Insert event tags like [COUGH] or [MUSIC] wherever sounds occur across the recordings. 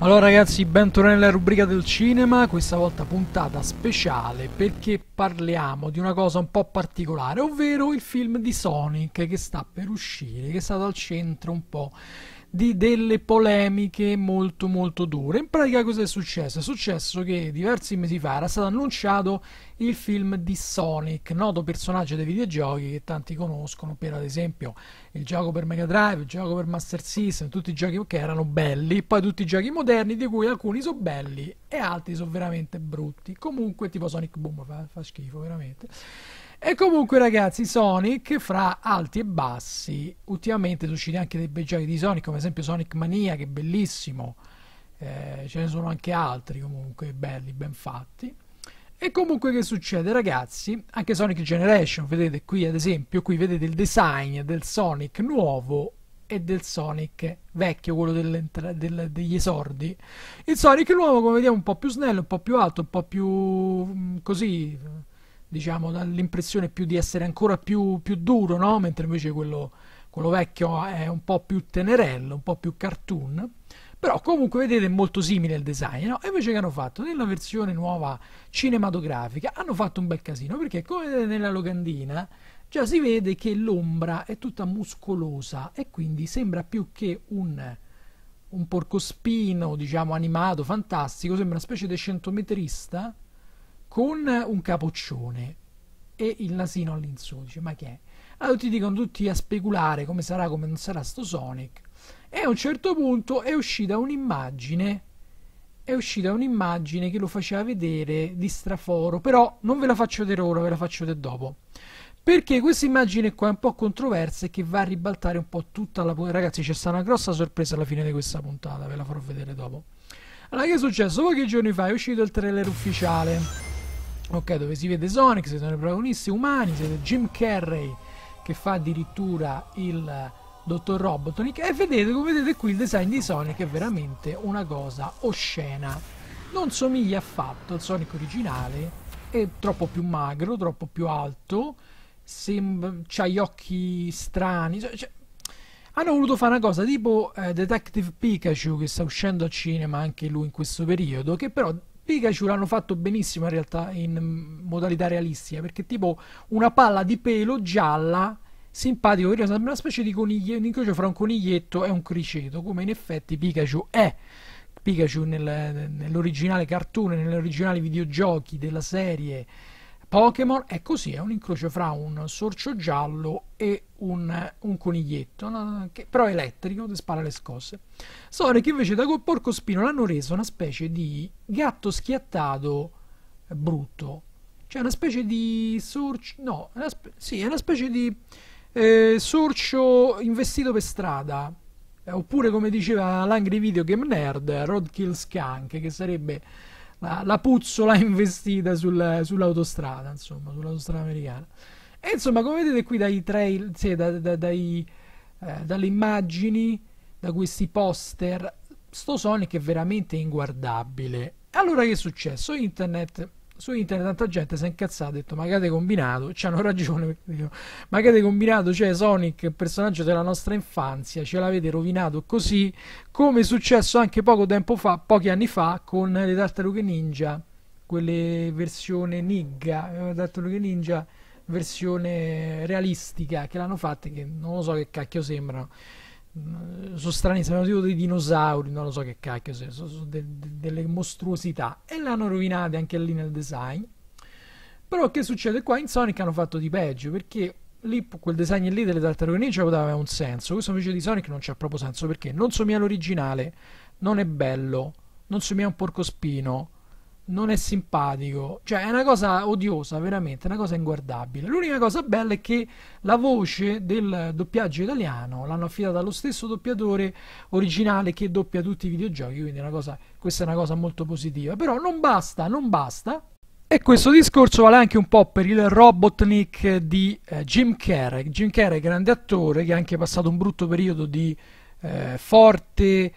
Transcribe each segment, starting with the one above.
Allora ragazzi, bentornati nella rubrica del cinema, questa volta puntata speciale perché parliamo di una cosa un po' particolare, ovvero il film di Sonic che sta per uscire, che è stato al centro un po' di delle polemiche molto molto dure. In pratica cosa è successo? È successo che diversi mesi fa era stato annunciato il film di Sonic, noto personaggio dei videogiochi che tanti conoscono per ad esempio il gioco per Mega Drive, il gioco per Master System, tutti i giochi che erano belli, poi tutti i giochi moderni di cui alcuni sono belli e altri sono veramente brutti. Comunque tipo Sonic Boom fa, fa schifo veramente. E comunque ragazzi, Sonic fra alti e bassi, ultimamente sono usciti anche dei bei giochi di Sonic, come ad esempio Sonic Mania, che è bellissimo, eh, ce ne sono anche altri comunque belli, ben fatti. E comunque che succede ragazzi? Anche Sonic Generation, vedete qui ad esempio, qui vedete il design del Sonic nuovo e del Sonic vecchio, quello del, degli esordi. Il Sonic nuovo, come vediamo, un po' più snello, un po' più alto, un po' più mm, così diciamo, dà l'impressione più di essere ancora più, più duro, no? mentre invece quello, quello, vecchio è un po' più tenerello, un po' più cartoon. Però comunque vedete è molto simile il design, no? E invece che hanno fatto? Nella versione nuova cinematografica hanno fatto un bel casino, perché come vedete nella locandina già si vede che l'ombra è tutta muscolosa e quindi sembra più che un, un porcospino, diciamo, animato, fantastico, sembra una specie di centometrista con un capoccione e il nasino all'insù. Dice, ma che è? Allora ti dicono tutti a speculare come sarà, come non sarà sto Sonic. E a un certo punto è uscita un'immagine. È uscita un'immagine che lo faceva vedere di straforo. Però non ve la faccio vedere ora, ve la faccio vedere dopo. Perché questa immagine qua è un po' controversa e che va a ribaltare un po' tutta la... Ragazzi, c'è stata una grossa sorpresa alla fine di questa puntata, ve la farò vedere dopo. Allora, che è successo? Pochi giorni fa è uscito il trailer ufficiale ok dove si vede Sonic si sono i protagonisti umani si vede Jim Carrey che fa addirittura il eh, dottor Robotnik e vedete come vedete qui il design di Sonic è veramente una cosa oscena non somiglia affatto al Sonic originale è troppo più magro troppo più alto sembra, ha gli occhi strani cioè, cioè, hanno voluto fare una cosa tipo eh, Detective Pikachu che sta uscendo al cinema anche lui in questo periodo che però Pikachu l'hanno fatto benissimo in realtà in modalità realistica, perché tipo una palla di pelo gialla simpatico, sembra una specie di coniglietto, un incrocio fra un coniglietto e un criceto, come in effetti Pikachu è. Pikachu nel, nell'originale cartone, nell'originale videogiochi della serie Pokémon è così, è un incrocio fra un sorcio giallo e un, un coniglietto, no? che, però è elettrico, ti spara le scosse. Sonic invece da quel porco spino l'hanno reso una specie di gatto schiattato brutto, cioè una specie di sorcio, no, una spe- sì, è una specie di eh, sorcio investito per strada, eh, oppure come diceva l'angry video game nerd, Roadkill Skunk, che sarebbe la, la puzzola [LAUGHS] investita sul, sull'autostrada, insomma, sull'autostrada americana. E insomma, come vedete qui dai trail, sì, da, da, dai, eh, dalle immagini, da questi poster, sto Sonic è veramente inguardabile. Allora che è successo? Internet su internet tanta gente si è incazzata ha detto ma che avete combinato c'hanno ragione ma che avete combinato cioè Sonic personaggio della nostra infanzia ce l'avete rovinato così come è successo anche poco tempo fa pochi anni fa con le tartarughe ninja quelle versione nigga eh, tartarughe ninja versione realistica che l'hanno fatta che non lo so che cacchio sembrano Mm, sono strani, sembrano tipo dei dinosauri, non lo so che cacchio, sono, sono de, de, delle mostruosità e l'hanno rovinate anche lì nel design. Però che succede qua? In Sonic hanno fatto di peggio perché lì quel design lì delle tartarughe ninja aveva un senso, questo invece di Sonic non c'ha proprio senso perché non somiglia all'originale, non è bello, non somiglia a un porcospino, non è simpatico, cioè è una cosa odiosa, veramente, una cosa inguardabile. L'unica cosa bella è che la voce del doppiaggio italiano l'hanno affidata allo stesso doppiatore originale che doppia tutti i videogiochi, quindi è cosa, questa è una cosa molto positiva. Però non basta, non basta. E questo discorso vale anche un po' per il Robotnik di eh, Jim Carrey. Jim Carrey, grande attore, che ha anche passato un brutto periodo di eh, forte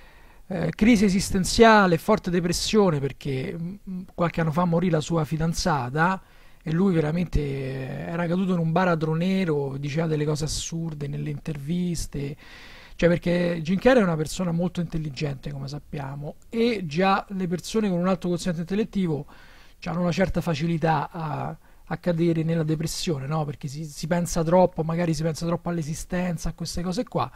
eh, crisi esistenziale, forte depressione perché mm, mm, qualche anno fa morì la sua fidanzata e lui veramente eh, era caduto in un baratro nero, diceva delle cose assurde nelle interviste, cioè perché Jim Carrey è una persona molto intelligente come sappiamo e già le persone con un alto quoziente intellettivo hanno una certa facilità a, a cadere nella depressione, no? perché si, si pensa troppo, magari si pensa troppo all'esistenza, a queste cose qua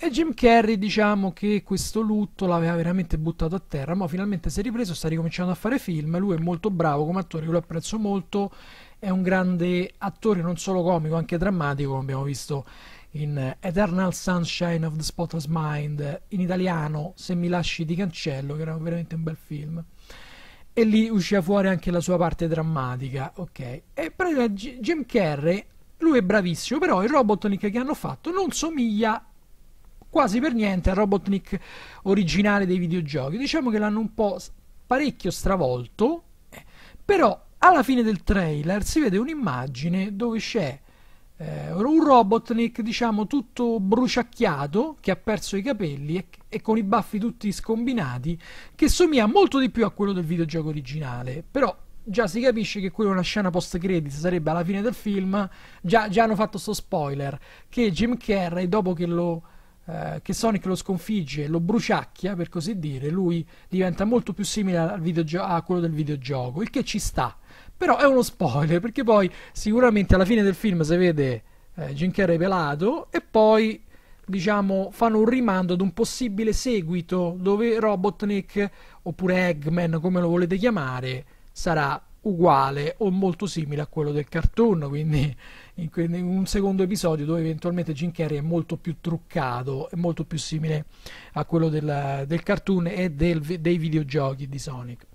e Jim Carrey diciamo che questo lutto l'aveva veramente buttato a terra, ma finalmente si è ripreso, sta ricominciando a fare film, lui è molto bravo come attore, io lo apprezzo molto, è un grande attore non solo comico, anche drammatico, come abbiamo visto in Eternal Sunshine of the Spotless Mind, in italiano Se mi lasci ti cancello, che era veramente un bel film. E lì usciva fuori anche la sua parte drammatica, ok? E però Jim Carrey, lui è bravissimo, però il robotnik che hanno fatto non somiglia quasi per niente al Robotnik originale dei videogiochi. Diciamo che l'hanno un po' parecchio stravolto, eh, però alla fine del trailer si vede un'immagine dove c'è eh, un Robotnik, diciamo, tutto bruciacchiato, che ha perso i capelli e, e, con i baffi tutti scombinati, che somiglia molto di più a quello del videogioco originale, però già si capisce che quella è una scena post credits, sarebbe alla fine del film, già, già hanno fatto sto spoiler, che Jim Carrey dopo che lo eh, che Sonic lo sconfigge, lo bruciacchia per così dire, lui diventa molto più simile videogio- a quello del videogioco, il che ci sta. Però è uno spoiler perché poi sicuramente alla fine del film si vede eh, Jim Carrey pelato e poi diciamo, fanno un rimando ad un possibile seguito dove Robotnik oppure Eggman, come lo volete chiamare, sarà uguale o molto simile a quello del cartoon, quindi in, un secondo episodio dove eventualmente Jim Carrey è molto più truccato, è molto più simile a quello del, del cartoon e del, dei videogiochi di Sonic.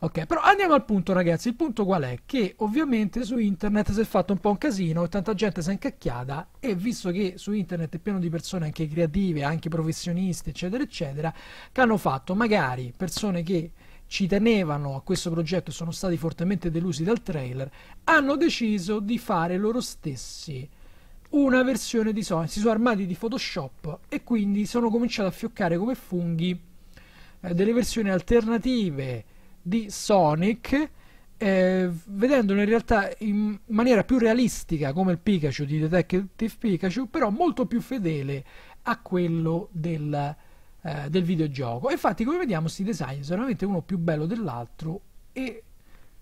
Ok, però andiamo al punto, ragazzi. Il punto qual è? Che ovviamente su internet si è fatto un po' un casino e tanta gente si è incacchiata. E visto che su internet è pieno di persone anche creative, anche professioniste, eccetera, eccetera, che hanno fatto magari persone che ci tenevano a questo progetto e sono stati fortemente delusi dal trailer, hanno deciso di fare loro stessi una versione di Sonic. Si sono armati di Photoshop e quindi sono cominciati a fioccare come funghi eh, delle versioni alternative di Sonic. Eh, vedendolo in realtà in maniera più realistica come il Pikachu di Detective Pikachu, però molto più fedele a quello del, eh, del videogioco. infatti, come vediamo, questi design sono veramente uno più bello dell'altro e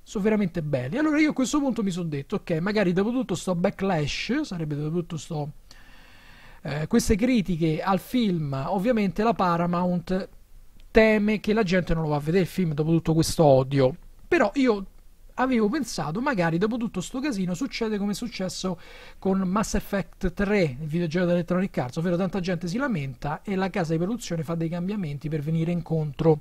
sono veramente belli. Allora io a questo punto mi sono detto, ok, magari dopo tutto sto backlash, sarebbe dopo tutto sto... Eh, queste critiche al film, ovviamente la Paramount teme che la gente non lo va a vedere il film dopo tutto questo odio. Però io avevo pensato magari dopo tutto sto casino succede come è successo con Mass Effect 3, il videogioco da Electronic Arts, ovvero tanta gente si lamenta e la casa di produzione fa dei cambiamenti per venire incontro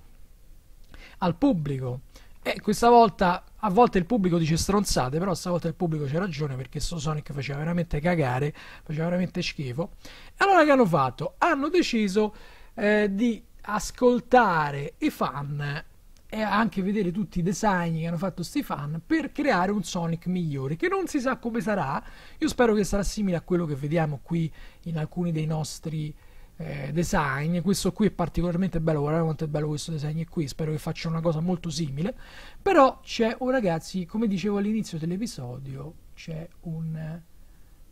al pubblico. E eh, questa volta, a volte il pubblico dice stronzate, però stavolta il pubblico c'è ragione perché So Sonic faceva veramente cagare, faceva veramente schifo. e Allora che hanno fatto? Hanno deciso eh, di ascoltare i fan e anche vedere tutti i design che hanno fatto sti fan per creare un Sonic migliore che non si sa come sarà io spero che sarà simile a quello che vediamo qui in alcuni dei nostri eh, design questo qui è particolarmente bello guardate quanto è bello questo design qui spero che faccia una cosa molto simile però c'è un ragazzi come dicevo all'inizio dell'episodio c'è un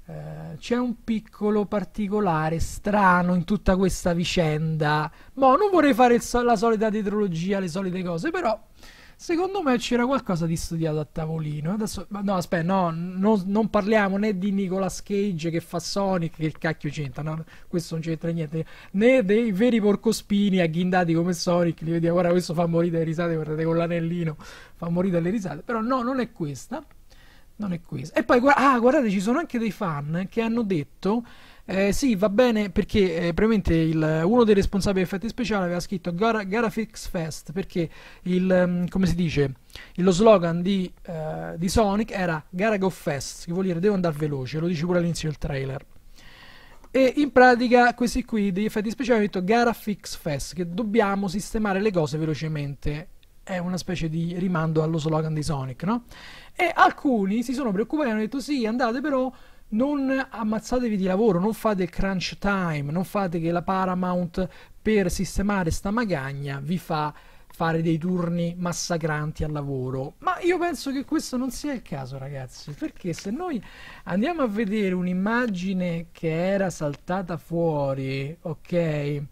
eh, c'è un piccolo particolare strano in tutta questa vicenda. Boh, non vorrei fare so- la solita tetralogia, le solite cose, però secondo me c'era qualcosa di studiato a tavolino. Adesso, no, aspetta, no, non, non parliamo né di Nicolas Cage che fa Sonic, che il cacchio c'entra, no, questo non c'entra niente, né dei veri porcospini agghindati come Sonic, li vediamo, ora questo fa morire le risate, guardate con l'anellino, fa morire le risate, però no, non è questa non è questo. E poi, ah, guardate, ci sono anche dei fan che hanno detto. Eh, sì, va bene perché eh, praticamente il, uno dei responsabili degli effetti speciali aveva scritto Gara, Garafix Fest perché il, mm, come si dice, lo slogan di, uh, di Sonic era Garago Fest, che vuol dire devo andare veloce, lo dice pure all'inizio del trailer. E in pratica questi qui degli effetti speciali hanno detto Garafix Fest, che dobbiamo sistemare le cose velocemente è una specie di rimando allo slogan di Sonic, no? E alcuni si sono preoccupati e hanno detto sì, andate però non ammazzatevi di lavoro, non fate il crunch time, non fate che la Paramount per sistemare sta magagna vi fa fare dei turni massacranti al lavoro. Ma io penso che questo non sia il caso, ragazzi, perché se noi andiamo a vedere un'immagine che era saltata fuori, ok?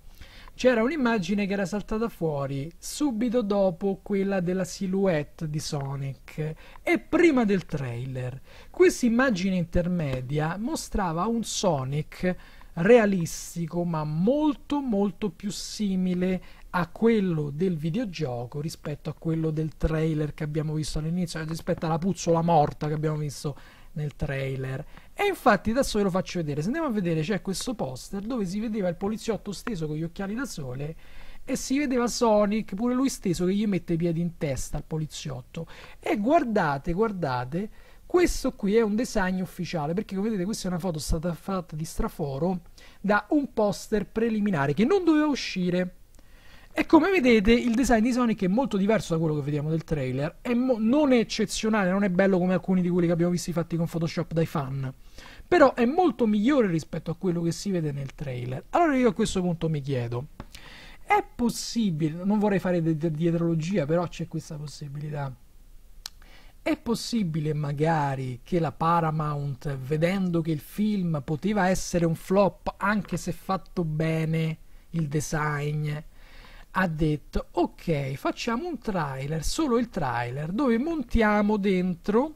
c'era un'immagine che era saltata fuori subito dopo quella della silhouette di Sonic e prima del trailer. Questa immagine intermedia mostrava un Sonic realistico ma molto molto più simile a quello del videogioco rispetto a quello del trailer che abbiamo visto all'inizio, rispetto alla puzzola morta che abbiamo visto nel trailer. E infatti adesso ve lo faccio vedere. Se andiamo a vedere c'è questo poster dove si vedeva il poliziotto steso con gli occhiali da sole e si vedeva Sonic, pure lui steso, che gli mette i piedi in testa al poliziotto. E guardate, guardate, questo qui è un design ufficiale, perché come vedete questa è una foto stata fatta di straforo da un poster preliminare che non doveva uscire e come vedete il design di Sonic è molto diverso da quello che vediamo del trailer, è non è eccezionale, non è bello come alcuni di quelli che abbiamo visto fatti con Photoshop dai fan, però è molto migliore rispetto a quello che si vede nel trailer. Allora io a questo punto mi chiedo, è possibile, non vorrei fare di- dietrologia, però c'è questa possibilità, è possibile magari che la Paramount, vedendo che il film poteva essere un flop anche se fatto bene, il design, ha detto ok facciamo un trailer, solo il trailer, dove montiamo dentro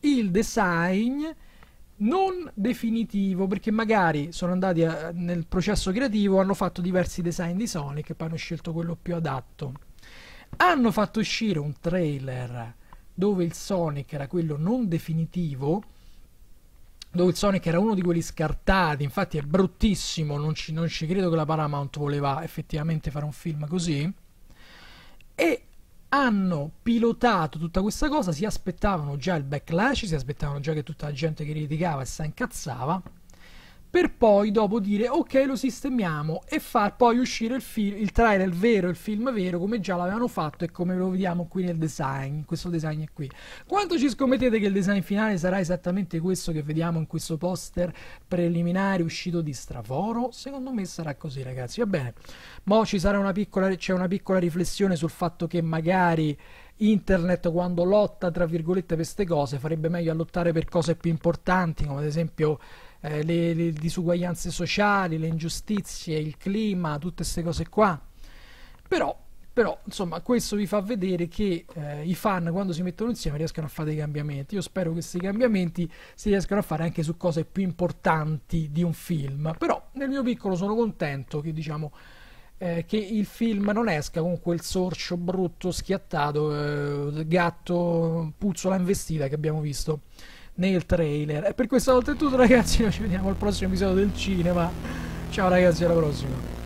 il design non definitivo, perché magari sono andati a, eh, nel processo creativo, hanno fatto diversi design di Sonic e poi hanno scelto quello più adatto. Hanno fatto uscire un trailer dove il Sonic era quello non definitivo, dove il Sonic era uno di quelli scartati, infatti è bruttissimo, non ci, non ci credo che la Paramount voleva effettivamente fare un film così, e hanno pilotato tutta questa cosa, si aspettavano già il backlash, si aspettavano già che tutta la gente che criticava e si incazzava, per poi dopo dire ok lo sistemiamo e far poi uscire il, fil- il trailer vero, il film vero come già l'avevano fatto e come lo vediamo qui nel design, in questo design è qui. Quanto ci scommettete che il design finale sarà esattamente questo che vediamo in questo poster preliminare uscito di Straforo? Secondo me sarà così ragazzi, va bene. Mo ci sarà una piccola, c'è una piccola riflessione sul fatto che magari internet quando lotta tra virgolette per queste cose farebbe meglio a lottare per cose più importanti come ad esempio eh, le, le, disuguaglianze sociali, le ingiustizie, il clima, tutte queste cose qua. Però, però, insomma, questo vi fa vedere che eh, i fan quando si mettono insieme riescono a fare dei cambiamenti. Io spero che questi cambiamenti si riescano a fare anche su cose più importanti di un film. Però nel mio piccolo sono contento che diciamo eh, che il film non esca con quel sorcio brutto, schiattato, eh, gatto, puzzola investita che abbiamo visto nel trailer. E per questa volta è tutto ragazzi, noi ci vediamo al prossimo episodio del cinema. Ciao ragazzi, alla prossima.